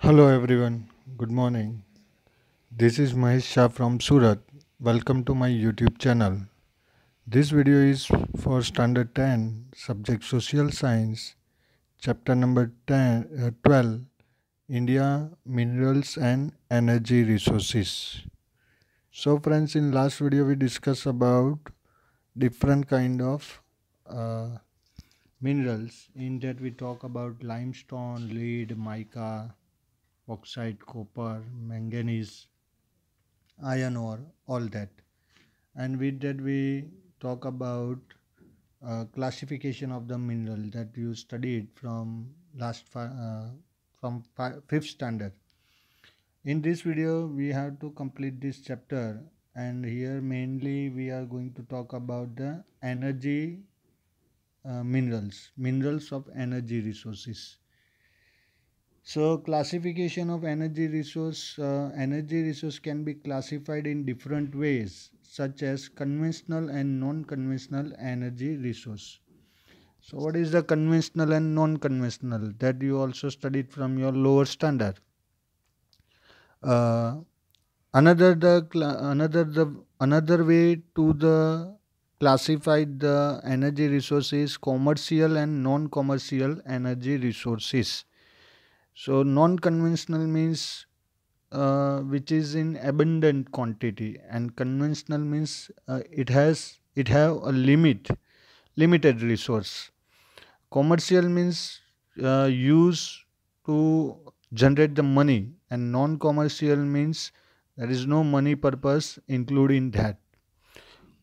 Hello everyone, good morning. This is Mahesh Shah from Surat. Welcome to my YouTube channel. This video is for standard 10, subject social science, chapter number 10, uh, 12, India, minerals and energy resources. So friends, in last video we discussed about different kind of uh, minerals. In that we talk about limestone, lead, mica, oxide, copper, manganese, iron ore, all that. And with that, we talk about uh, classification of the mineral that you studied from last uh, from fifth standard. In this video, we have to complete this chapter, and here mainly we are going to talk about the energy uh, minerals, minerals of energy resources. So classification of energy resource, uh, energy resource can be classified in different ways such as conventional and non-conventional energy resource. So what is the conventional and non-conventional that you also studied from your lower standard? Uh, another the another the another way to the classify the energy resources commercial and non-commercial energy resources so non-conventional means uh, which is in abundant quantity and conventional means uh, it has it have a limit limited resource commercial means uh, use to generate the money and non-commercial means there is no money purpose included that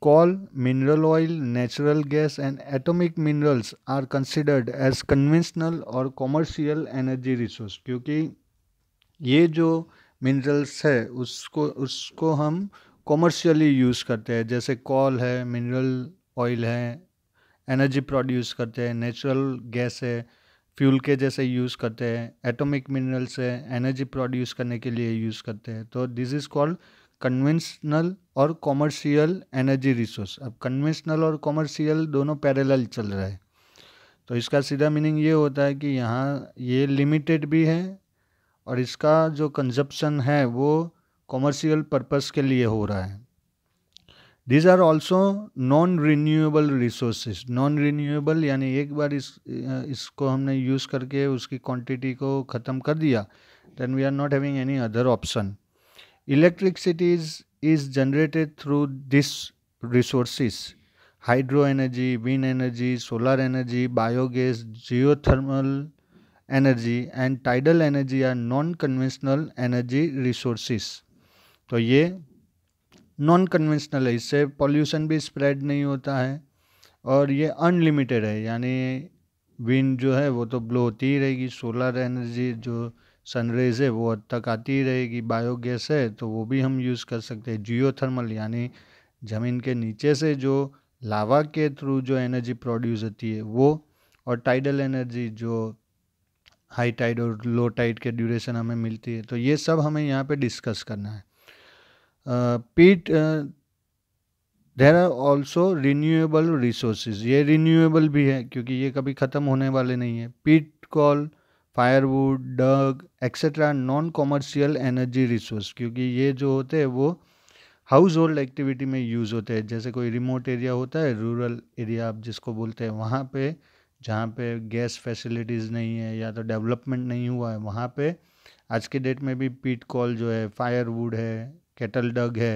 coal, mineral oil, natural gas, and atomic minerals are considered as conventional or commercial energy resource क्योंकि ये जो minerals है उसको उसको हम commercially use करते हैं जैसे कॉल है मिनरल ऑयल है एनर्जी प्रोड्यूस करते हैं नेचुरल गैस है फ्यूल के जैसे यूज़ करते हैं एटॉमिक मिनरल्स है एनर्जी प्रोड्यूस करने के लिए यूज़ करते हैं तो दिस इज़ कॉल्ड कन्वेंशनल और कॉमर्शियल एनर्जी रिसोर्स अब कन्वेंशनल और कॉमर्शियल दोनों पैरेलल चल रहा है तो इसका सीधा मीनिंग ये होता है कि यहाँ ये लिमिटेड भी है और इसका जो कंजप्शन है वो कॉमर्शियल पर्पस के लिए हो रहा है these are also non renewable resources non renewable यानी एक बार इस इसको हमने यूज़ करके उसकी क्वांटिटी को ख़त्म कर दिया then we are not having any other option electricity is, is generated through these resources hydro energy wind energy solar energy biogas geothermal energy and tidal energy are non conventional energy resources तो ये non conventional है इससे pollution भी spread नहीं होता है और ये अनलिमिटेड है यानी विंड जो है वो तो ब्लो होती ही रहेगी सोलर एनर्जी जो सनरेज है वो हद तक आती ही रहेगी बायोगैस है तो वो भी हम यूज़ कर सकते हैं जियोथर्मल यानी ज़मीन के नीचे से जो लावा के थ्रू जो एनर्जी प्रोड्यूस होती है वो और टाइडल एनर्जी जो हाई टाइड और लो टाइड के ड्यूरेशन हमें मिलती है तो ये सब हमें यहाँ पे डिस्कस करना है peat there are also renewable resources ये रिन्यूएबल भी है क्योंकि ये कभी ख़त्म होने वाले नहीं है peat coal firewood dung etcetera non commercial energy resource क्योंकि ये जो होते हैं वो हाउस होल्ड एक्टिविटी में यूज़ होते हैं जैसे कोई रिमोट एरिया होता है रूरल एरिया आप जिसको बोलते हैं वहाँ पे जहाँ पे गैस फैसिलिटीज़ नहीं है या तो डेवलपमेंट नहीं हुआ है वहाँ पे आज के डेट में भी पीट कॉल जो है फायरवुड है केटल डग है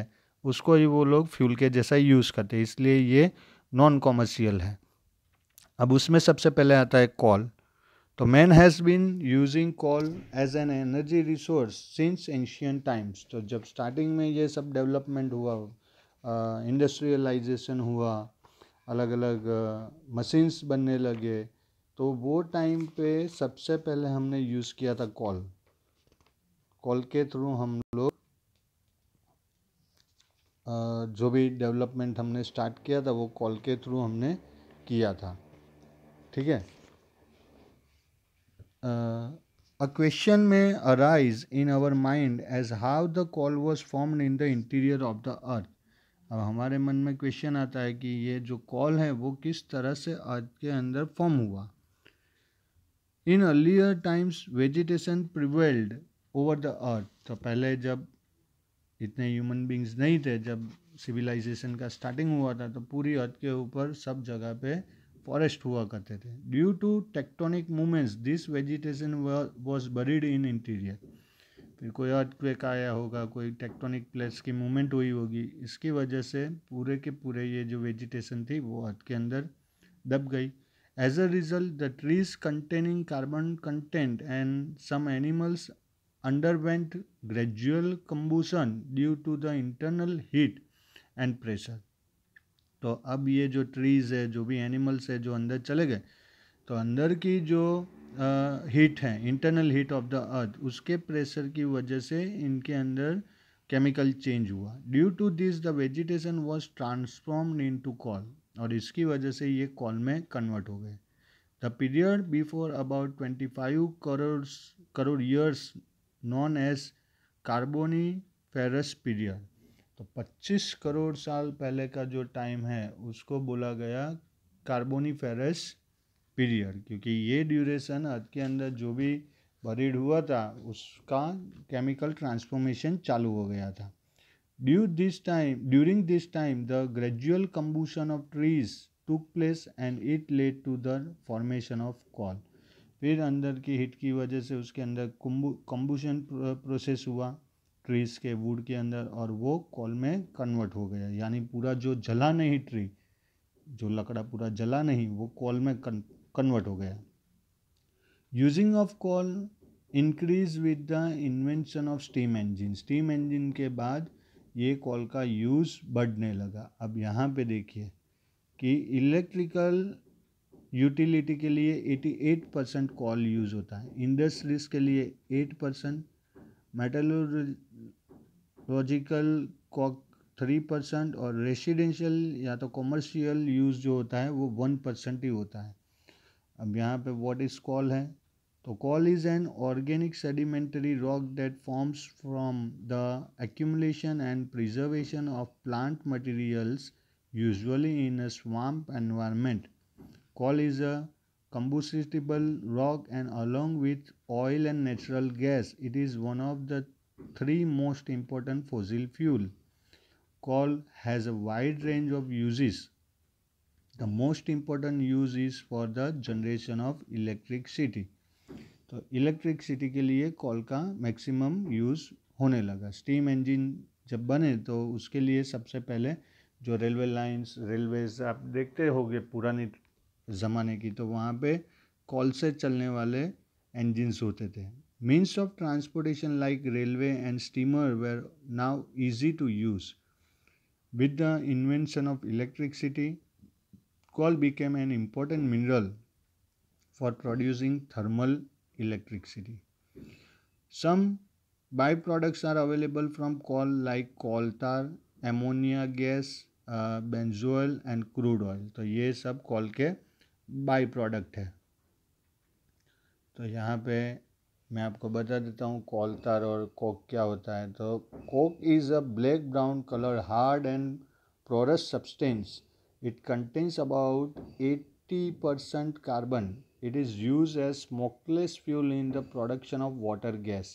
उसको ही वो लोग फ्यूल के जैसा यूज़ करते हैं इसलिए ये नॉन कॉमर्शियल है अब उसमें सबसे पहले आता है कॉल तो man has been using coal as an energy resource since ancient times तो जब स्टार्टिंग में ये सब डेवलपमेंट हुआ इंडस्ट्रियलाइजेशन हुआ अलग अलग मशीन्स बनने लगे तो वो टाइम पे सबसे पहले हमने यूज़ किया था कॉल कॉल के थ्रू हम लोग जो भी डेवलपमेंट हमने स्टार्ट किया था वो कॉल के थ्रू हमने किया था ठीक है uh, a question may arise in our mind as how the call was formed in the interior of the earth अब हमारे मन में क्वेश्चन आता है कि ये जो कॉल है वो किस तरह से अर्थ के अंदर फॉर्म हुआ in earlier times vegetation prevailed over the earth तो पहले जब इतने ह्यूमन बींग्स नहीं थे जब सिविलाइजेशन का स्टार्टिंग हुआ था तो पूरी अर्थ के ऊपर सब जगह पे फॉरेस्ट हुआ करते थे due to tectonic movements this vegetation was buried in interior फिर कोई अर्थक्वेक आया होगा कोई टेक्टोनिक प्लेट्स की मूवमेंट हुई होगी इसकी वजह से पूरे के पूरे ये जो वेजिटेशन थी वो अर्थ के अंदर दब गई as a result the trees containing carbon content and some animals underwent gradual combustion due to the internal heat and pressure तो अब ये जो ट्रीज़ है जो भी एनिमल्स है जो अंदर चले गए तो अंदर की जो हीट है internal heat of the earth उसके प्रेशर की वजह से इनके अंदर केमिकल चेंज हुआ due to this the vegetation was transformed into coal और इसकी वजह से ये कॉल में कन्वर्ट हो गए the period before about twenty five crore crore years known as carboniferous period तो 25 करोड़ साल पहले का जो टाइम है उसको बोला गया कार्बोनीफेरस पीरियड क्योंकि ये ड्यूरेशन अर्थ के अंदर जो भी बरीड हुआ था उसका केमिकल ट्रांसफॉर्मेशन चालू हो गया था due this time during this time the gradual combustion of trees took place and it led to the formation of coal फिर अंदर की हिट की वजह से उसके अंदर कम्बूशन प्रोसेस हुआ ट्रीज़ के वुड के अंदर और वो कॉल में कन्वर्ट हो गया यानी पूरा जो जला नहीं ट्री जो लकड़ा पूरा जला नहीं वो कॉल में कन्वर्ट हो गया using of coal increase with the invention of steam engine steam engine के बाद ये कॉल का यूज़ बढ़ने लगा अब यहाँ पे देखिए कि इलेक्ट्रिकल यूटिलिटी के लिए 88 परसेंट कॉल यूज़ होता है इंडस्ट्रीज़ के लिए 8 percent metallurgy logical coke three percent और रेसिडेंशियल या तो कॉमर्शियल यूज़ जो होता है वो वन परसेंट ही होता है अब यहाँ पे व्हाट इज़ कॉल है तो coal is an organic sedimentary rock that forms from the accumulation and preservation of plant materials usually in a swamp environment coal is a combustible rock and along with oil and natural gas it is one of the three most important fossil fuel. Coal has a wide range of uses. The most important use is for the generation of electricity. तो electricity के लिए call का maximum use होने लगा steam engine जब बने तो उसके लिए सबसे पहले जो रेलवे लाइंस रेलवेज आप देखते होंगे पुराने ज़माने की तो वहाँ पे कॉल से चलने वाले इंजिनस होते थे Means of transportation like railway and steamer were now easy to use. With the invention of electricity, coal became an important mineral for producing thermal electricity. Some byproducts are available from coal like coal tar, ammonia gas, benzol uh, and crude oil. So, ये सब call के by product है तो मैं आपको बता देता हूँ कोलतार और कोक क्या होता है तो coke is a black brown colour hard and porous substance it contains about eighty percent carbon it is use as smokeless fuel in the production of water gas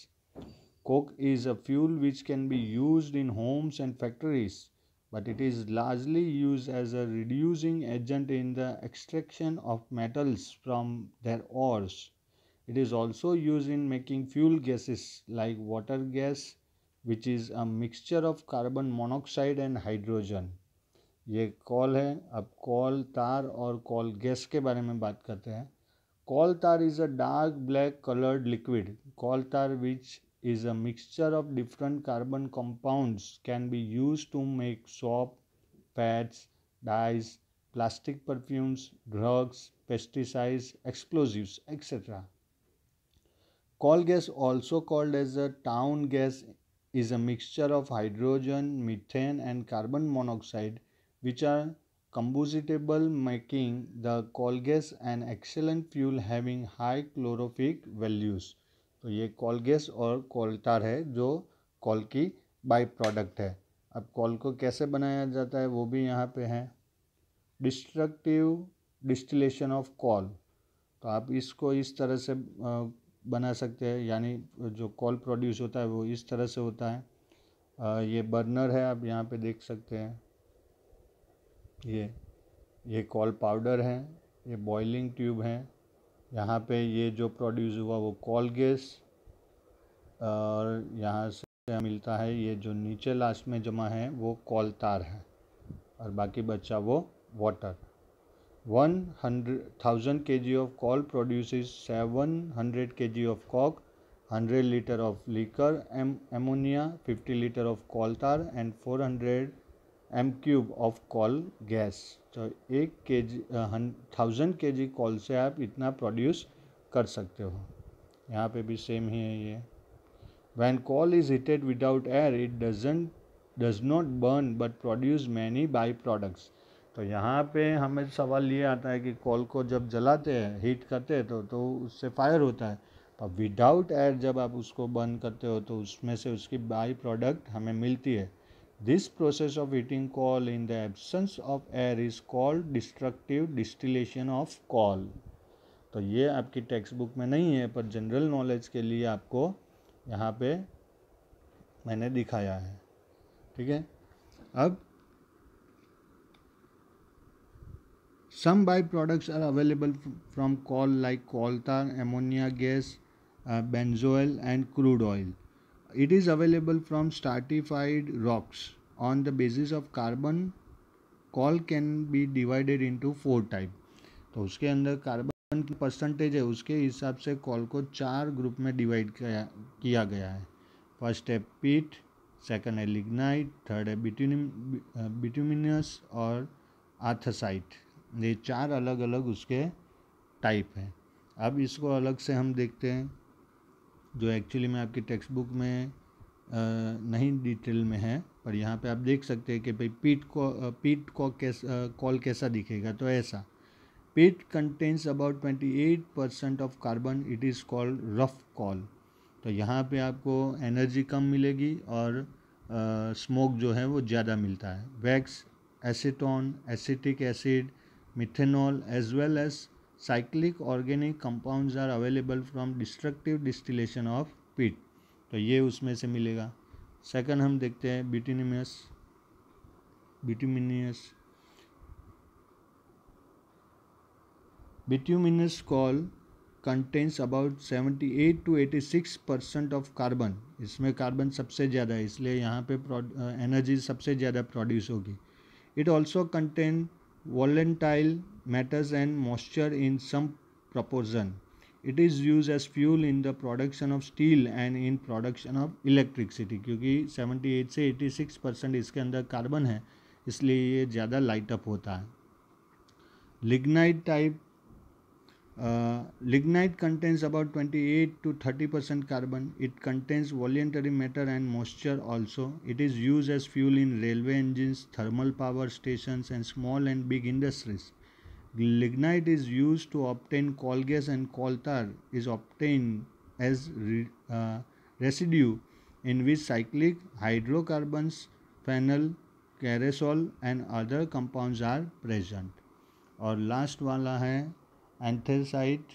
coke is a fuel which can be use in homes and factories but it is largely use as a reducing agent in the extraction of metals from their ores It is also used in making fuel gases like water gas which is a mixture of carbon monoxide and hydrogen. ये coal है अब call तार और coal gas के बारे में बात करते हैं coal tar is a dark black coloured liquid coal tar which is a mixture of different carbon compounds can be used to make soap, pads, dyes, plastic perfumes, drugs, pesticides, explosives, etc. Coal gas also called as a town gas is a mixture of hydrogen, methane and carbon monoxide which are combustible making the coal gas an excellent fuel having high calorific values. तो ये coal gas और कोलतार है जो call की by product है अब call को कैसे बनाया जाता है वो भी यहाँ पे है डिस्ट्रक्टिव डिस्टिलेशन ऑफ कॉल तो आप इसको इस तरह से बना सकते हैं यानी जो कॉल प्रोड्यूस होता है वो इस तरह से होता है ये बर्नर है आप यहाँ पे देख सकते हैं ये ये कॉल पाउडर है ये बॉइलिंग ट्यूब है यहाँ पे ये जो प्रोड्यूस हुआ वो कॉल गैस और यहाँ से मिलता है ये जो नीचे लास्ट में जमा है वो कॉल तार है और बाकी बचा वो water one hundred thousand K G of coal produce seven hundred K G of coke hundred litre of liquor M ammonia fifty litre of coal tar and four hundred M cube of coal gas तो एक के जी thousand K जी call से आप इतना produce कर सकते हो यहाँ पे भी सेम ही है ये when coal is heated without air it doesn't does not burn but produce many by products तो यहाँ पे हमें सवाल ये आता है कि कॉल को जब जलाते हैं हीट करते हैं तो तो उससे फायर होता है पर विदाउट एयर जब आप उसको बर्न करते हो तो उसमें से उसकी बाई प्रोडक्ट हमें मिलती है this process of heating coal in the absence of air is called destructive distillation of coal तो ये आपकी टेक्स्ट बुक में नहीं है पर जनरल नॉलेज के लिए आपको यहाँ पे मैंने दिखाया है ठीक है अब Some byproducts are available from coal like coal tar, ammonia gas, uh, benzoil and crude oil. It is available from stratified rocks. On the basis of carbon, coal can be divided into four type. तो उसके अंदर carbon की percentage है उसके हिसाब से call को चार ग्रुप में डिवाइड किया गया है फर्स्ट है पीट सेकंड है लिग्नाइट थर्ड है बिट्यूनियस और आर्थसाइट ये चार अलग अलग उसके टाइप हैं अब इसको अलग से हम देखते हैं जो एक्चुअली में आपकी टेक्स्ट बुक में आ, नहीं डिटेल में है पर यहाँ पे आप देख सकते हैं कि भाई पीट को पीट को कैस कॉल कैसा दिखेगा तो ऐसा peat contains about twenty eight percent of carbon it is called rough coal तो यहाँ पे आपको एनर्जी कम मिलेगी और स्मोक जो है वो ज़्यादा मिलता है wax acetone acetic acid methanol as well as cyclic organic compounds are available from destructive distillation of peat तो ये उसमें से मिलेगा सेकेंड हम देखते हैं bituminous bituminous bituminous coal contains about seventy eight to eighty six percent of carbon इसमें कार्बन सबसे ज़्यादा है इसलिए यहाँ पे एनर्जी सबसे ज़्यादा प्रोड्यूस होगी it also content volatile matters and moisture in some proportion it is use as fuel in the production of steel and in production of electricity क्योंकि सेवेंटी एट से एटी सिक्स परसेंट इसके अंदर carbon है इसलिए ये ज़्यादा light up होता है lignite type Uh, lignite contains about 28 to 30 percent carbon. It contains voluntary matter and moisture also. It is used as fuel in railway engines, thermal power stations, and small and big industries. Lignite is used to obtain coal gas, and coal tar is obtained as re, uh, residue in which cyclic hydrocarbons, phenol, kerosol, and other compounds are present. और last वाला है anthracite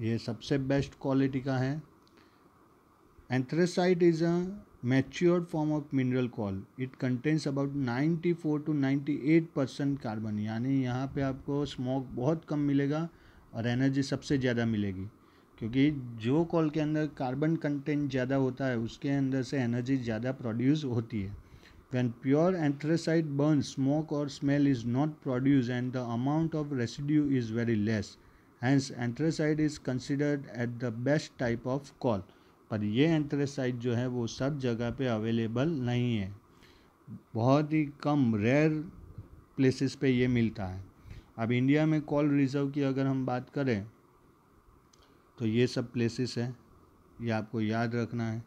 ये सबसे best quality का है anthracite is a mature form of mineral coal it contains about 94 to 98 percent carbon यानी यहाँ पे आपको स्मोक बहुत कम मिलेगा और एनर्जी सबसे ज़्यादा मिलेगी क्योंकि जो कॉल के अंदर कार्बन कंटेंट ज़्यादा होता है उसके अंदर से एनर्जी ज़्यादा प्रोड्यूस होती है When pure anthracite burns, smoke or smell is not produced and the amount of residue is very less. Hence, anthracite is considered at the best type of coal. पर ये anthracite जो है वो सब जगह पे available नहीं है बहुत ही कम रेयर प्लेसेस पे ये मिलता है अब इंडिया में कॉल रिजर्व की अगर हम बात करें तो ये सब प्लेसेस हैं ये आपको याद रखना है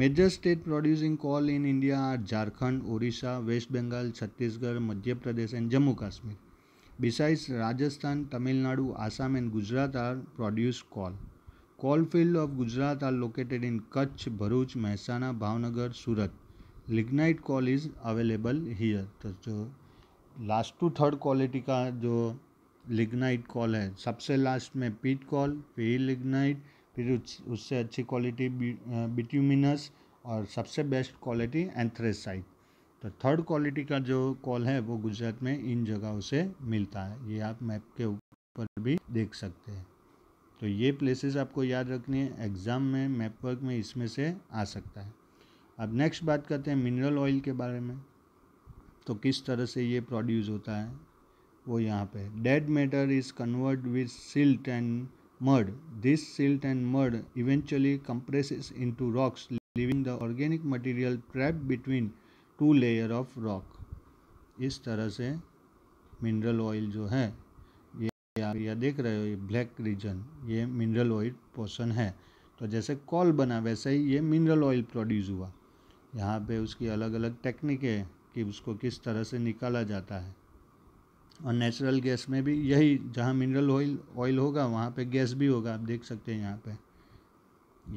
major state producing coal in India are Jharkhand Odisha West Bengal Chhattisgarh Madhya Pradesh and Jammu Kashmir besides Rajasthan Tamil Nadu Assam and Gujarat are produce coal coal field of Gujarat are located in Kutch Bharuch Mehsana Bhavnagar Surat lignite coal is available here तो जो लास्ट टू थर्ड क्वालिटी का जो लिग्नाइट कॉल है सबसे लास्ट में पीट call P lignite फिर उससे अच्छी क्वालिटी बिट्यूमिनस और सबसे बेस्ट क्वालिटी एंथ्रेसाइट तो थर्ड क्वालिटी का जो कॉल है वो गुजरात में इन जगहों से मिलता है ये आप मैप के ऊपर भी देख सकते हैं तो ये प्लेसेस आपको याद रखनी है एग्ज़ाम में मैप वर्क में इसमें से आ सकता है अब नेक्स्ट बात करते हैं मिनरल ऑयल के बारे में तो किस तरह से ये प्रोड्यूस होता है वो यहाँ पे dead matter is convert with silt and mud. This silt and mud eventually compresses into rocks, leaving the organic material trapped between two layer of rock इस तरह से मिनरल ऑयल जो है ये या देख रहे हो ये ब्लैक रीजन ये मिनरल ऑयल पोर्सन है तो जैसे कॉल बना वैसे ही ये मिनरल ऑयल प्रोड्यूस हुआ यहाँ पे उसकी अलग अलग टेक्निक है कि उसको किस तरह से निकाला जाता है और नेचुरल गैस में भी यही जहाँ मिनरल ऑयल ऑयल होगा वहाँ पे गैस भी होगा आप देख सकते हैं यहाँ पे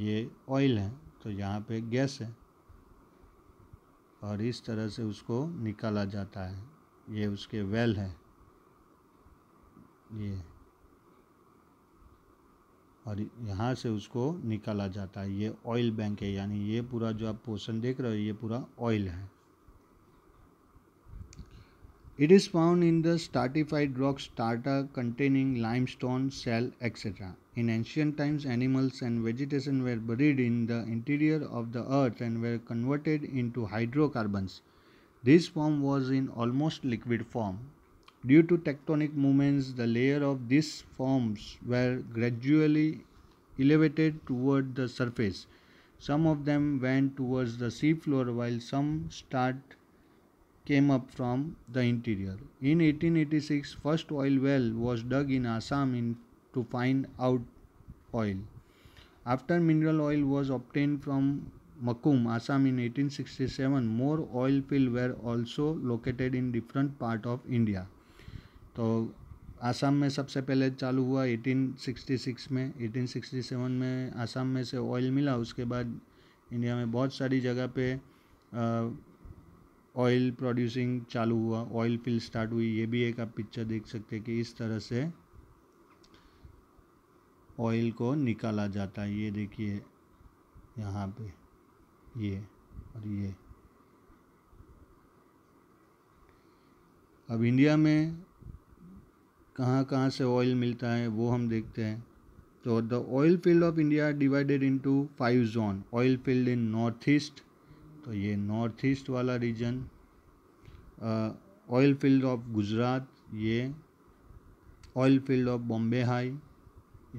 ये ऑयल है तो यहाँ पे गैस है और इस तरह से उसको निकाला जाता है ये उसके वेल है ये और यहाँ से उसको निकाला जाता है ये ऑयल बैंक है यानी ये पूरा जो आप पोर्सन देख रहे हो ये पूरा ऑयल है It is found in the stratified rock strata containing limestone, shale, etc. In ancient times, animals and vegetation were buried in the interior of the earth and were converted into hydrocarbons. This form was in almost liquid form. Due to tectonic movements, the layer of these forms were gradually elevated toward the surface. Some of them went towards the seafloor while some start came up from the interior. In 1886, first oil well was dug in Assam in, to find out oil. After mineral oil was obtained from Makum, Assam in 1867, more oil fields were also located in different part of India. तो आसाम में सबसे पहले चालू हुआ 1866 में 1867 में आसाम में से ऑयल मिला उसके बाद इंडिया में बहुत सारी जगह पे ऑयल प्रोड्यूसिंग चालू हुआ ऑयल फिल स्टार्ट हुई ये भी एक आप पिक्चर देख सकते हैं कि इस तरह से ऑयल को निकाला जाता है ये देखिए यहाँ पे ये और ये अब इंडिया में कहाँ कहाँ से ऑयल मिलता है वो हम देखते हैं तो the oil field of India divided into five zone oil field in north east तो ये नॉर्थ ईस्ट वाला region oil field of Gujarat ये oil field of Bombay high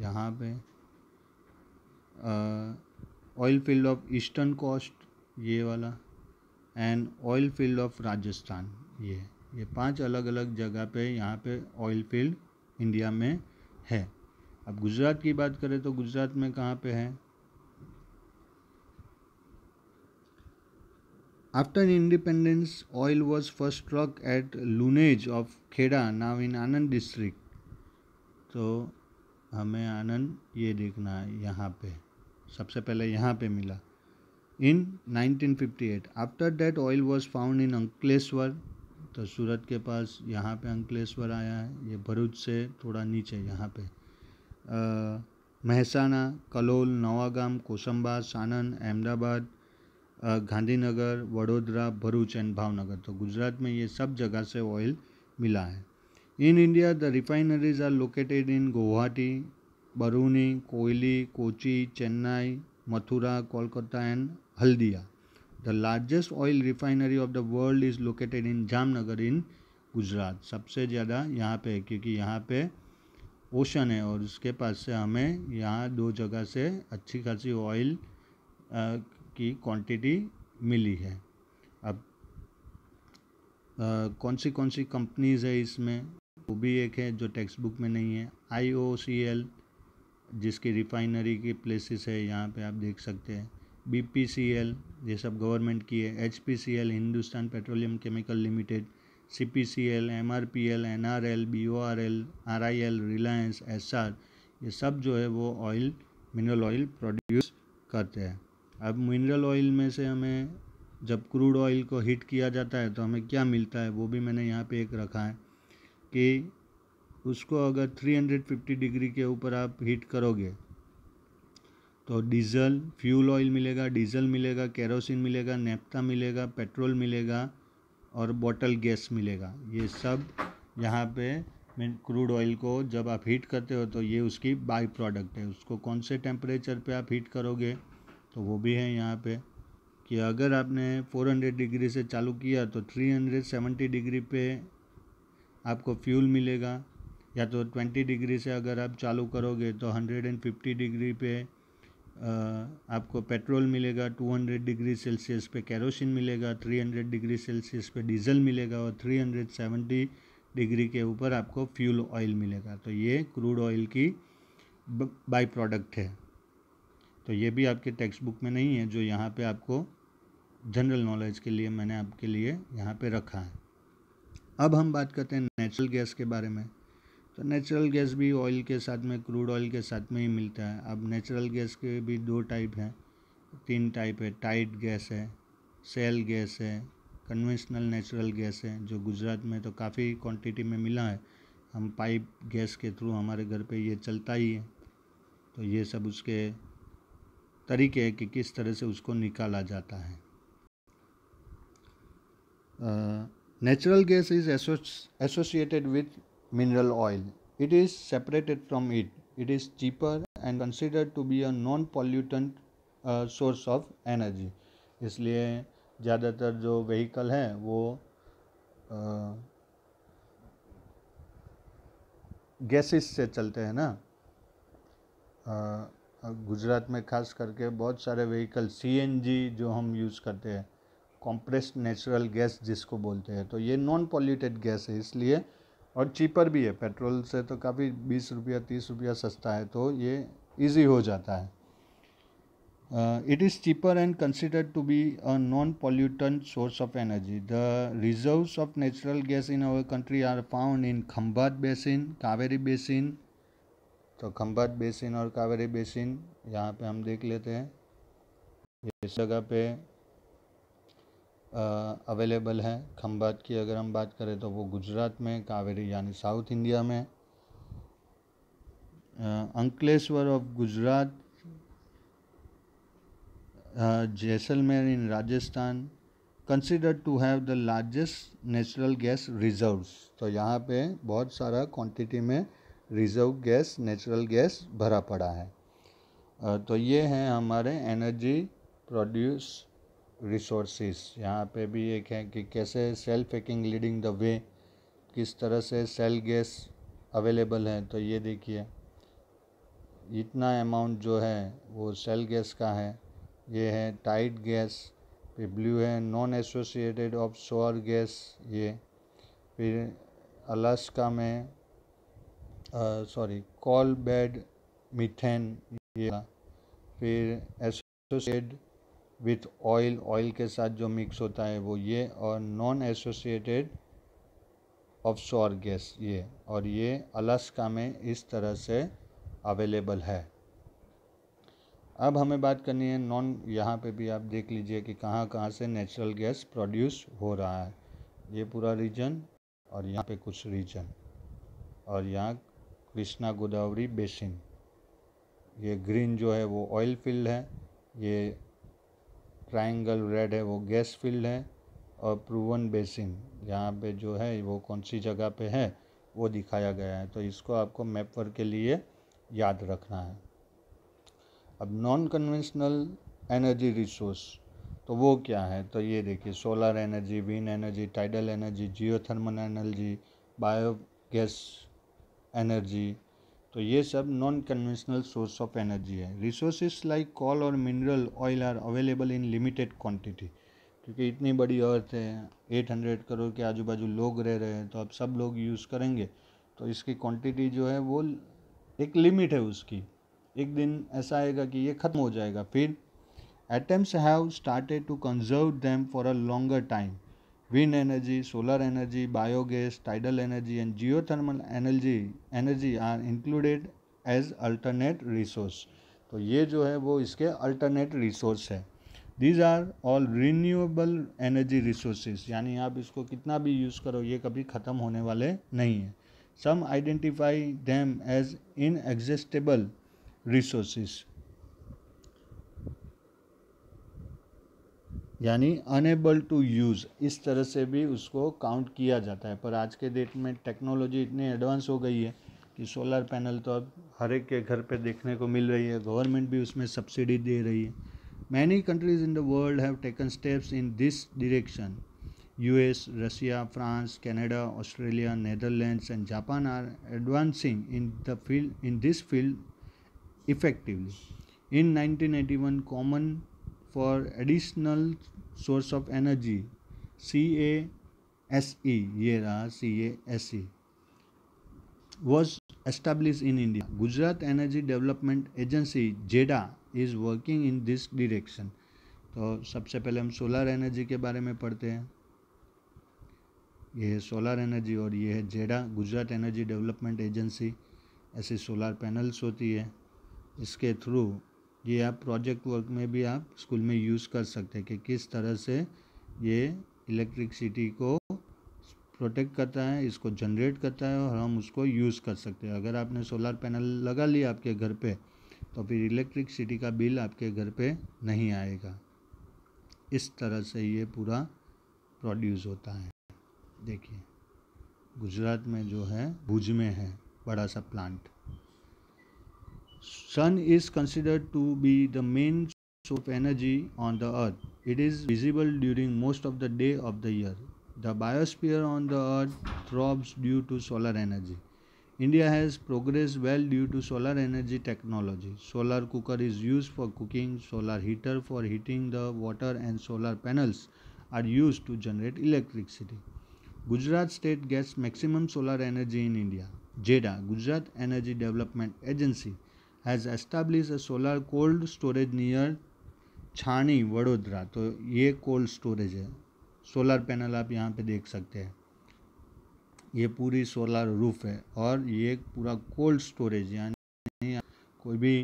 यहाँ पे oil field of eastern coast ये वाला and oil field of Rajasthan ये ये पांच अलग अलग जगह पे यहाँ पे ऑयल फील्ड इंडिया में है अब गुजरात की बात करें तो गुजरात में कहाँ पे है After independence, oil was first struck at Lunage of Kheda, now in Anand district. तो हमें आनंद ये देखना है यहाँ पे सबसे पहले यहाँ पे मिला in 1958 after that oil was found in Ankleshwar तो सूरत के पास यहाँ पे अंकलेश्वर आया है ये भरूच से थोड़ा नीचे यहाँ पे आ, महसाना कलोल नवागाम कोसंबा सानन अहमदाबाद गांधीनगर वडोदरा भरूच एंड भावनगर तो गुजरात में ये सब जगह से ऑयल मिला है in India the refineries are located in Guwahati Barauni Koyali Kochi Chennai Mathura Kolkata and Haldia the largest oil refinery of the world is located in Jamnagar in Gujarat सबसे ज़्यादा यहाँ पे क्योंकि यहाँ पे ओशन है और उसके पास से हमें यहाँ दो जगह से अच्छी खासी ऑयल की क्वांटिटी मिली है अब आ, कौन सी कौन सी कंपनीज है इसमें वो भी एक है जो टेक्स्ट बुक में नहीं है आई ओ सी एल जिसकी रिफाइनरी की प्लेसेस है यहाँ पे आप देख सकते हैं बी पी सी एल ये सब गवर्नमेंट की है H P C L Hindustan petroleum chemical limited C P C L M R P L N R L B O R L R I L Reliance Essar ये सब जो है वो oil mineral oil produce करते हैं अब मिनरल ऑयल में से हमें जब क्रूड ऑयल को हीट किया जाता है तो हमें क्या मिलता है वो भी मैंने यहाँ पे एक रखा है कि उसको अगर 350 डिग्री के ऊपर आप हीट करोगे तो डीजल फ्यूल ऑयल मिलेगा डीजल मिलेगा केरोसिन मिलेगा नेप्ता मिलेगा पेट्रोल मिलेगा और बॉटल गैस मिलेगा ये सब यहाँ पे क्रूड ऑयल को जब आप हीट करते हो तो ये उसकी बाई प्रोडक्ट है उसको कौन से टेम्परेचर पे आप हीट करोगे तो वो भी है यहाँ पे कि अगर आपने 400 डिग्री से चालू किया तो 370 डिग्री पे आपको फ्यूल मिलेगा या तो 20 डिग्री से अगर आप चालू करोगे तो 150 डिग्री पे आपको पेट्रोल मिलेगा 200 डिग्री सेल्सियस पे कैरोसिन मिलेगा 300 डिग्री सेल्सियस पे डीजल मिलेगा और 370 डिग्री के ऊपर आपको फ्यूल ऑयल मिलेगा तो ये क्रूड ऑयल की बाई प्रोडक्ट है तो ये भी आपके टेक्स्ट बुक में नहीं है जो यहाँ पे आपको जनरल नॉलेज के लिए मैंने आपके लिए यहाँ पे रखा है अब हम बात करते हैं नेचुरल गैस के बारे में तो नेचुरल गैस भी ऑयल के साथ में क्रूड ऑयल के साथ में ही मिलता है अब नेचुरल गैस के भी दो टाइप हैं तीन टाइप है टाइट गैस है सेल गैस है कन्वेंशनल नेचुरल गैस है जो गुजरात में तो काफ़ी क्वांटिटी में मिला है हम पाइप गैस के थ्रू हमारे घर पे ये चलता ही है तो ये सब उसके तरीके है कि किस तरह से उसको निकाला जाता है natural gas is associated with mineral oil it is separated from it it is cheaper and consider to be a non pollutant source of energy इसलिए ज़्यादातर जो व्हीकल हैं वो गैसेस से चलते हैं ना गुजरात में खास करके बहुत सारे व्हीकल सी जो हम यूज़ करते हैं कॉम्प्रेस्ड नेचुरल गैस जिसको बोलते हैं तो ये नॉन पॉल्यूटेड गैस है इसलिए और चीपर भी है पेट्रोल से तो काफ़ी बीस रुपया तीस रुपया सस्ता है तो ये इजी हो जाता है it is cheaper and considered to be a non pollutant source of energy the reserves of natural gas in our country are found in Khambhat basin Kaveri basin तो खम्भात बेसिन और कावेरी बेसिन यहाँ पे हम देख लेते हैं इस जगह पे अवेलेबल है खम्भात की अगर हम बात करें तो वो गुजरात में कावेरी यानी साउथ इंडिया में Ankleshwar of Gujarat Jaisalmer in Rajasthan consider to have the largest natural gas reserves तो यहाँ पे बहुत सारा क्वांटिटी में रिज़र्व गैस नेचुरल गैस भरा पड़ा है तो ये हैं हमारे एनर्जी प्रोड्यूस रिसोर्सिस यहाँ पे भी एक है कि कैसे self hacking leading the way किस तरह से सेल गैस अवेलेबल है तो ये देखिए इतना अमाउंट जो है वो सेल गैस का है ये है टाइट गैस फिर ब्लू है non associated offshore gas ये फिर अलास्का में सॉरी कॉल बेड मिथेन ये फिर एसोसिएटेड विथ ऑयल ऑयल के साथ जो मिक्स होता है वो ये और non associated offshore gas ये और ये अलास्का में इस तरह से अवेलेबल है अब हमें बात करनी है नॉन यहाँ पे भी आप देख लीजिए कि कहाँ कहाँ से नेचुरल गैस प्रोड्यूस हो रहा है ये पूरा रीजन और यहाँ पे कुछ रीजन और यहाँ कृष्णा गोदावरी बेसिन ये ग्रीन जो है वो ऑयल फील्ड है ये ट्रायंगल रेड है वो गैस फील्ड है और प्रूवन बेसिन यहाँ पे जो है वो कौन सी जगह पे है वो दिखाया गया है तो इसको आपको मैप पर के लिए याद रखना है अब नॉन कन्वेंशनल एनर्जी रिसोर्स तो वो क्या है तो ये देखिए solar energy wind energy tidal energy geothermal energy bio gas energy तो ये सब non conventional source of energy है रिसोर्सेस लाइक कॉल और mineral oil are available in limited quantity क्योंकि इतनी बड़ी अर्थ है 800 करोड़ के आजू बाजू लोग रह रहे हैं तो अब सब लोग यूज़ करेंगे तो इसकी क्वांटिटी जो है वो एक लिमिट है उसकी एक दिन ऐसा आएगा कि ये ख़त्म हो जाएगा फिर atoms have started to conserve them for a longer time wind energy solar energy biogas tidal energy and geo thermal energy energy are included as alternate resource तो ये जो है वो इसके अल्टरनेट रिसोर्स है these are all renewable energy resources यानी आप इसको कितना भी यूज़ करो ये कभी ख़त्म होने वाले नहीं है some identify them as inexhaustible resources यानी अनेबल टू यूज़ इस तरह से भी उसको काउंट किया जाता है पर आज के डेट में टेक्नोलॉजी इतनी एडवांस हो गई है कि सोलर पैनल तो अब हर एक के घर पे देखने को मिल रही है गवर्नमेंट भी उसमें सब्सिडी दे रही है many countries in the world have taken steps in this direction as Russia France Canada Australia Netherlands and Japan are advancing in the field in this field effectively in nineteen eighty one common for additional source of energy C A S E ये रहा C A S E was establish in India Gujarat Energy Development Agency GEDA is working in this direction तो सबसे पहले हम solar energy के बारे में पढ़ते हैं यह है सोलर एनर्जी और यह है जेडा गुजरात एनर्जी डेवलपमेंट एजेंसी ऐसी सोलर पैनल्स होती है इसके थ्रू ये आप प्रोजेक्ट वर्क में भी आप स्कूल में यूज़ कर सकते हैं कि किस तरह से ये इलेक्ट्रिकसिटी को प्रोटेक्ट करता है इसको जनरेट करता है और हम उसको यूज़ कर सकते हैं अगर आपने सोलर पैनल लगा लिया आपके घर पे तो फिर इलेक्ट्रिकसिटी का बिल आपके घर पे नहीं आएगा इस तरह से ये पूरा प्रोड्यूस होता है देखिए गुजरात में जो है भुज में है बड़ा सा plant Sun is considered to be the main source of energy on the earth. It is visible during most of the day of the year. The biosphere on the earth throbs due to solar energy. India has progressed well due to solar energy technology. Solar cooker is used for cooking, solar heater for heating the water and solar panels are used to generate electricity. Gujarat state gets maximum solar energy in India. JEDA, Gujarat Energy Development Agency has establish a solar cold storage near Chhani Vadodara तो ये cold storage है solar panel आप यहाँ पे देख सकते हैं ये पूरी सोलर रूफ है और ये पूरा कोल्ड स्टोरेज यानी कोई भी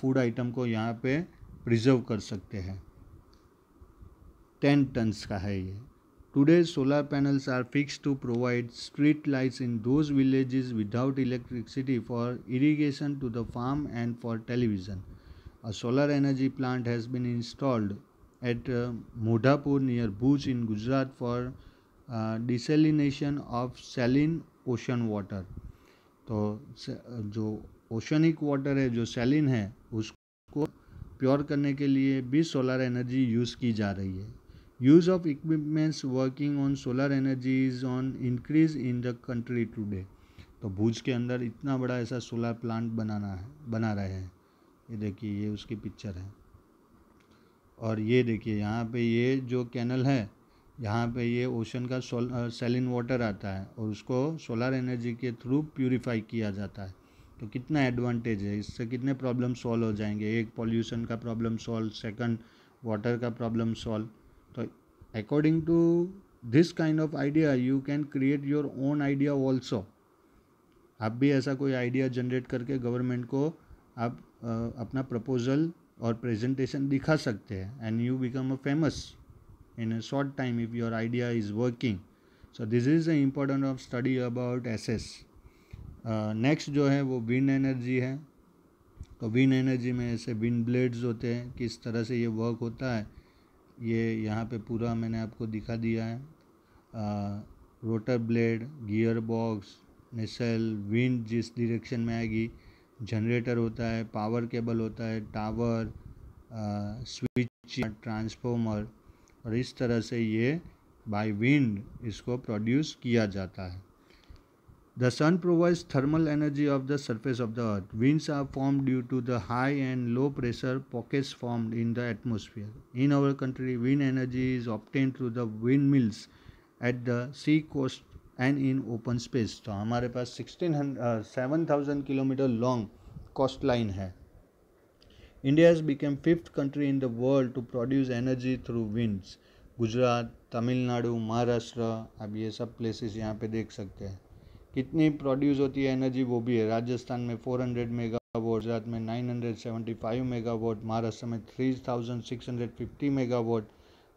फूड आइटम को यहाँ पे प्रिजर्व कर सकते हैं टेन टन्स का है ये Today, solar panels are fixed to provide street lights in those villages without electricity for irrigation to the farm and for television. A solar energy plant has been installed at uh, Modhapur near Bhuj in Gujarat for uh, desalination of saline ocean water. तो जो oceanic water है जो salient है उसको pure करने के लिए भी सोलर एनर्जी यूज़ की जा रही है use of equipments working on solar energy is on increase in the country today तो भुज के अंदर इतना बड़ा ऐसा सोलर प्लांट बनाना है बना रहे हैं ये देखिए ये उसकी पिक्चर है और ये देखिए यहाँ पे ये जो कैनल है यहाँ पे ये ओशन का सोल सेलिन वाटर आता है और उसको सोलर एनर्जी के थ्रू प्यूरिफाई किया जाता है तो कितना एडवांटेज है इससे कितने प्रॉब्लम सॉल्व हो जाएंगे एक पॉल्यूशन का प्रॉब्लम सॉल्व सेकंड वाटर का problem solve according to this kind of idea you can create your own idea also आप भी ऐसा कोई आइडिया जनरेट करके गवर्नमेंट को आप आ, अपना प्रपोजल और प्रेजेंटेशन दिखा सकते हैं and you become a famous in a short time if your idea is working so this is the important of study about assess next जो है वो विंड एनर्जी है तो विंड एनर्जी में ऐसे विंड ब्लेड्स होते हैं किस तरह से ये वर्क होता है ये यहाँ पे पूरा मैंने आपको दिखा दिया है आ, रोटर ब्लेड गियर बॉक्स मिसल विंड जिस डिरेक्शन में आएगी जनरेटर होता है पावर केबल होता है टावर स्विच ट्रांसफॉर्मर और इस तरह से ये बाय विंड इसको प्रोड्यूस किया जाता है The sun provides thermal energy of the surface of the earth. Winds are formed due to the high and low pressure pockets formed in the atmosphere. In our country, wind energy is obtained through the windmills at the sea coast and in open space. So, हमारे पास 1600 uh, 7000 km long coast line है India has become fifth country in the world to produce energy through winds Gujarat Tamil Nadu Maharashtra अब ये सब places यहाँ पे देख सकते हैं कितनी प्रोड्यूस होती है एनर्जी वो भी है राजस्थान में 400 मेगावाट गुजरात में 975 मेगावाट महाराष्ट्र में 3650 मेगावाट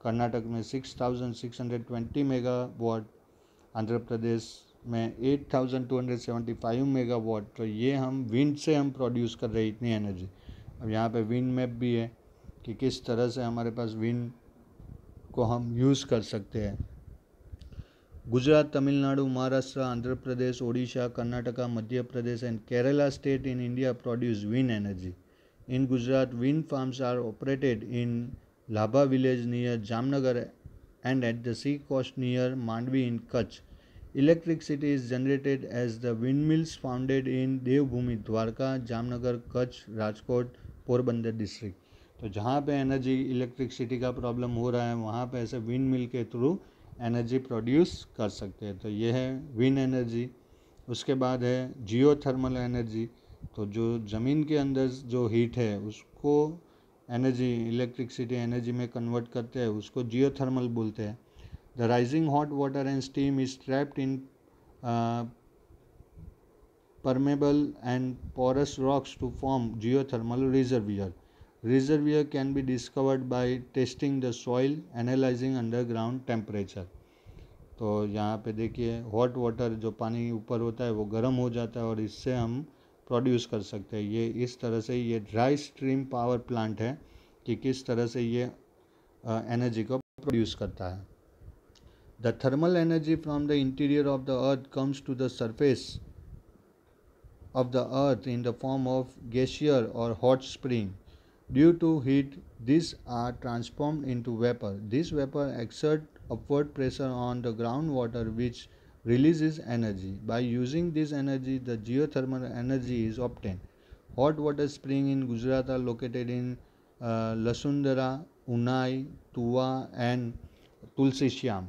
कर्नाटक में 6620 मेगावाट आंध्र प्रदेश में 8275 मेगावाट तो ये हम विंड से हम प्रोड्यूस कर रहे हैं इतनी एनर्जी अब यहाँ पे विंड मैप भी है कि किस तरह से हमारे पास विंड को हम यूज़ कर सकते हैं Gujarat, Tamil Nadu, Maharashtra, Andhra Pradesh, Odisha, Karnataka, Madhya Pradesh, and Kerala state in India produce wind energy. In Gujarat, wind farms are operated in Labha village near Jamnagar and at the sea coast near Mandvi in Kutch. Electricity is generated as the windmills founded in Devbhumi, Dwarka, Jamnagar, Kutch, Rajkot, Porbandar district. तो जहाँ पे energy electricity का problem हो रहा है वहाँ पे ऐसे विंड मिल के थ्रू एनर्जी प्रोड्यूस कर सकते हैं तो ये है विंड एनर्जी उसके बाद है जियो थर्मल एनर्जी तो जो ज़मीन के अंदर जो हीट है उसको एनर्जी इलेक्ट्रिसिटी एनर्जी में कन्वर्ट करते हैं उसको जियो थर्मल बोलते हैं the rising hot water and steam is trapped in permeable and porous rocks to form geo thermal reservoir Reservoir can be discovered by testing the soil, analyzing underground temperature. तो यहाँ पे देखिए hot water जो पानी ऊपर होता है वो गर्म हो जाता है और इससे हम प्रोड्यूस कर सकते हैं ये इस तरह से ये ड्राई स्ट्रीम पावर प्लांट है कि किस तरह से ये एनर्जी को प्रोड्यूस करता है the thermal energy from the interior of the earth comes to the surface of the earth in the form of glacier और hot spring Due to heat, these are transformed into vapor. This vapor exert upward pressure on the groundwater which releases energy. By using this energy, the geothermal energy is obtained. Hot water spring in Gujarat are located in uh, Lasundara, Unai, Tuwa and Tulsi Shyam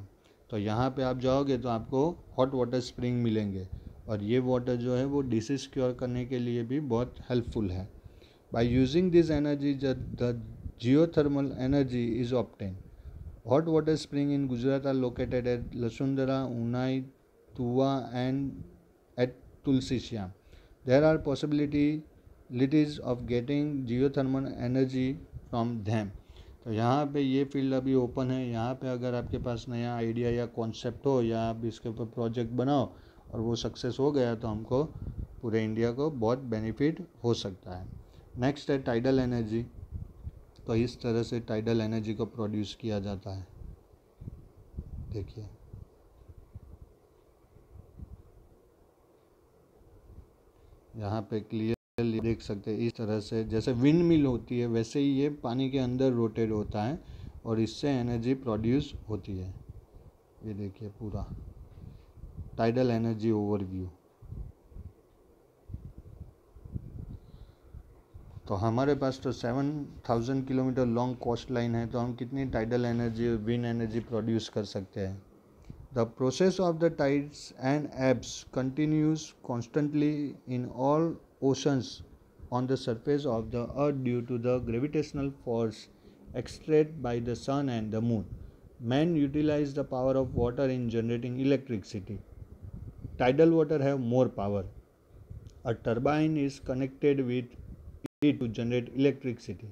तो यहाँ पे आप जाओगे तो आपको hot water spring मिलेंगे और ये वाटर जो है वो डिसीज़ क्योर करने के लिए भी बहुत हेल्पफुल है By using this energy, the the geothermal energy is obtained. Hot water spring in Gujarat are located at Lasundara, Unai, Tuwa, and at Tulsishyam. There are possibility possibilities of getting geothermal energy from them. तो यहाँ पे ये field अभी open है यहाँ पे अगर आपके पास नया आइडिया या कॉन्सेप्ट हो या आप इसके ऊपर प्रोजेक्ट बनाओ और वो सक्सेस हो गया तो हमको पूरे इंडिया को बहुत बेनिफिट हो सकता है नेक्स्ट है टाइडल एनर्जी तो इस तरह से टाइडल एनर्जी को प्रोड्यूस किया जाता है देखिए यहाँ पे क्लियरली देख सकते हैं इस तरह से जैसे विंड मिल होती है वैसे ही ये पानी के अंदर रोटेट होता है और इससे एनर्जी प्रोड्यूस होती है ये देखिए पूरा टाइडल एनर्जी ओवरव्यू तो हमारे पास तो seven thousand kilometre long coast line है तो हम कितनी tidal energy wind energy produce कर सकते हैं the process of the tides and ebbs continues constantly in all oceans on the surface of the earth due to the gravitational force exerted by the sun and the moon man utilize the power of water in generating electricity tidal water have more power a turbine is connected with to generate electricity.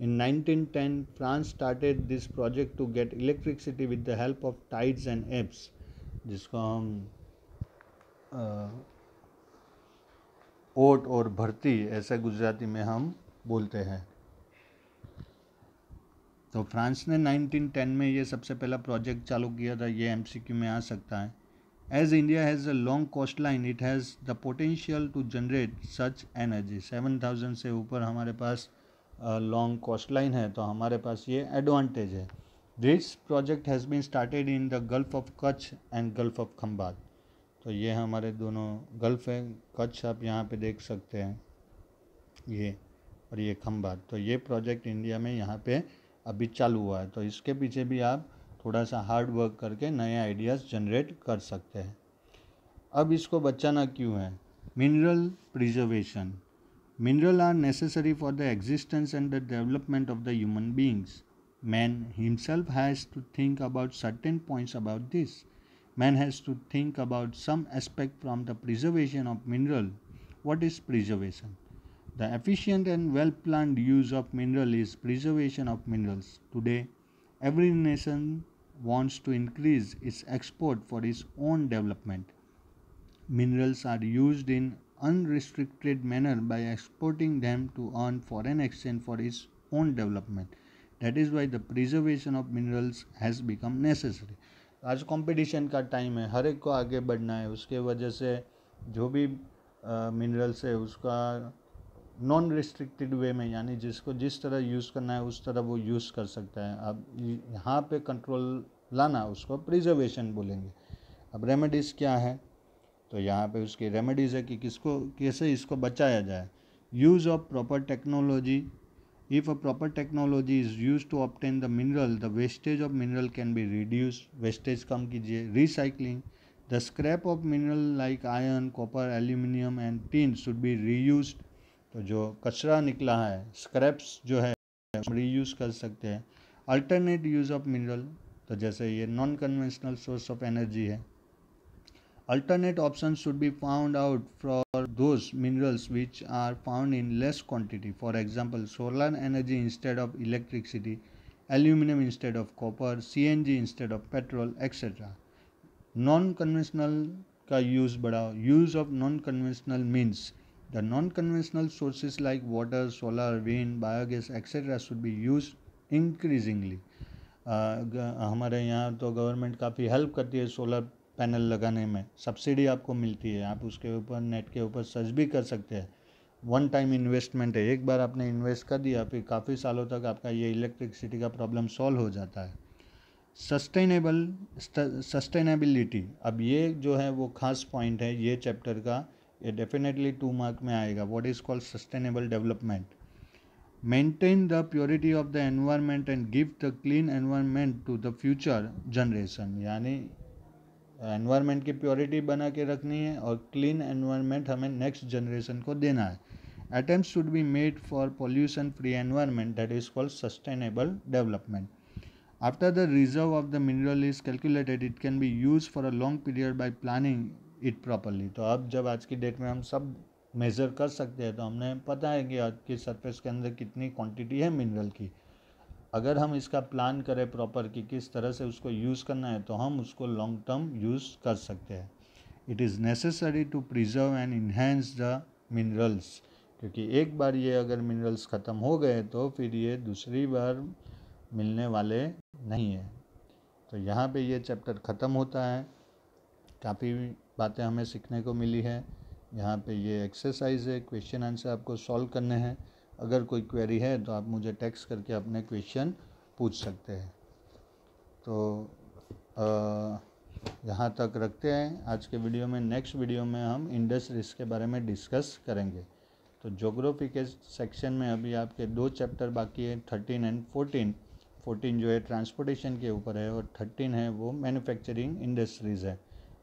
In 1910, France started this project to get electricity with the help of tides and ebbs, जिसको हम ओट और भर्ती ऐसे गुजराती में हम बोलते हैं तो फ्रांस ने 1910 में ये सबसे पहला प्रोजेक्ट चालू किया था ये एमसीक्यू में आ सकता है As India has a long coastline, it has the potential to generate such energy. 7000 से ऊपर हमारे पास लॉन्ग कोस्ट लाइन है तो हमारे पास ये एडवांटेज है this project has been started in the gulf of Kutch and gulf of Khambhat तो ये हमारे दोनों गल्फ है कच्छ आप यहाँ पे देख सकते हैं ये और ये खम्बात तो ये प्रोजेक्ट इंडिया में यहाँ पे अभी चालू हुआ है तो इसके पीछे भी आप थोड़ा सा हार्ड वर्क करके नए आइडियाज़ जनरेट कर सकते हैं अब इसको बचाना क्यों है mineral preservation mineral are necessary for the existence and the development of the human beings man himself has to think about certain points about this man has to think about some aspect from the preservation of mineral what is preservation the efficient and well plan use of mineral is preservation of minerals today every nation wants to increase its export for its own development. Minerals are used in unrestricted manner by exporting them to earn foreign exchange for its own development. That is why the preservation of minerals has become necessary. आज competition का time है हर एक को आगे बढ़ना है उसके वजह से जो भी मिनरल्स है उसका नॉन रिस्ट्रिक्टेड वे में यानी जिसको जिस तरह यूज़ करना है उस तरह वो यूज़ कर सकता है अब यहाँ पे कंट्रोल लाना उसको प्रिजर्वेशन बोलेंगे अब रेमेडीज़ क्या है तो यहाँ पे उसकी रेमेडीज़ है कि किसको कैसे इसको बचाया जाए use of proper technology if a proper technology is use to obtain the mineral the wastage of mineral can be reduce wastage कम कीजिए recycling the scrap of mineral like iron copper aluminium and tin should be reused तो जो कचरा निकला है scraps जो है हम यूज़ कर सकते हैं अल्टरनेट यूज़ ऑफ मिनरल तो जैसे ये non conventional source of energy है alternate option should be found out for those minerals which are found in less quantity for example solar energy instead of electricity aluminium instead of copper C N G instead of petrol etcetera non conventional का use बढ़ाओ use of non conventional means The non conventional sources like water, solar, wind, biogas, etc., should be used increasingly. Uh, हमारे यहाँ तो government काफ़ी help करती है solar panel लगाने में सब्सिडी आपको मिलती है आप उसके ऊपर नेट के ऊपर सर्च भी कर सकते हैं वन टाइम इन्वेस्टमेंट है एक बार आपने इन्वेस्ट कर दिया फिर काफ़ी सालों तक आपका ये इलेक्ट्रिकसिटी का प्रॉब्लम सॉल्व हो जाता है सस्टेनेबल सस्टेनेबिलिटी अब ये जो है वो खास पॉइंट है ये चैप्टर का ये डेफिनेटली टू मार्क में आएगा what is called sustainable development maintain the purity of the environment and give the clean environment to the future generation यानी एनवायरमेंट की प्योरिटी बना के रखनी है और क्लीन एनवायरमेंट हमें नेक्स्ट जनरेशन को देना है attempt should be made for pollution free environment that is called sustainable development after the reserve of the mineral is calculated it can be use for a long period by planning it properly तो अब जब आज की date में हम सब measure कर सकते हैं तो हमने पता है कि आज के सरफेस के अंदर कितनी क्वांटिटी है मिनरल की अगर हम इसका प्लान करें प्रॉपर कि किस तरह से उसको यूज़ करना है तो हम उसको लॉन्ग टर्म यूज़ कर सकते हैं it is necessary to preserve and enhance the minerals क्योंकि एक बार ये अगर मिनरल्स ख़त्म हो गए तो फिर ये दूसरी बार मिलने वाले नहीं है तो यहाँ पे ये चैप्टर ख़त्म होता है काफ़ी बातें हमें सीखने को मिली है यहाँ पे ये एक्सरसाइज है क्वेश्चन आंसर आपको सॉल्व करने हैं अगर कोई क्वेरी है तो आप मुझे टेक्स्ट करके अपने क्वेश्चन पूछ सकते हैं तो यहाँ तक रखते हैं आज के वीडियो में नेक्स्ट वीडियो में हम इंडस रिस्क के बारे में डिस्कस करेंगे तो जोग्राफी के सेक्शन में अभी आपके दो चैप्टर बाकी है थर्टीन एंड फोर्टीन फोर्टीन जो है ट्रांसपोर्टेशन के ऊपर है और थर्टीन है वो मैन्युफैक्चरिंग इंडस्ट्रीज़ है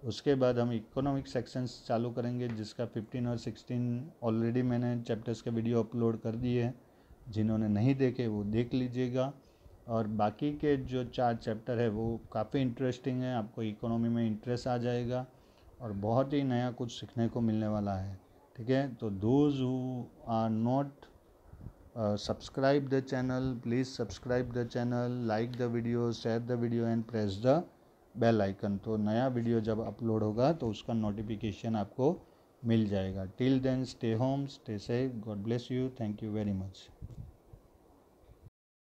उसके बाद हम इकोनॉमिक सेक्शंस चालू करेंगे जिसका 15 और 16 ऑलरेडी मैंने चैप्टर्स के वीडियो अपलोड कर दिए हैं जिन्होंने नहीं देखे वो देख लीजिएगा और बाकी के जो चार चैप्टर है वो काफ़ी इंटरेस्टिंग है आपको इकोनॉमी में इंटरेस्ट आ जाएगा और बहुत ही नया कुछ सीखने को मिलने वाला है ठीक है तो those who are not subscribe the channel please subscribe the channel like the video share the video and press the bell icon तो नया वीडियो जब अपलोड होगा तो उसका नोटिफिकेशन आपको मिल जाएगा till then stay home stay safe God bless you thank you very much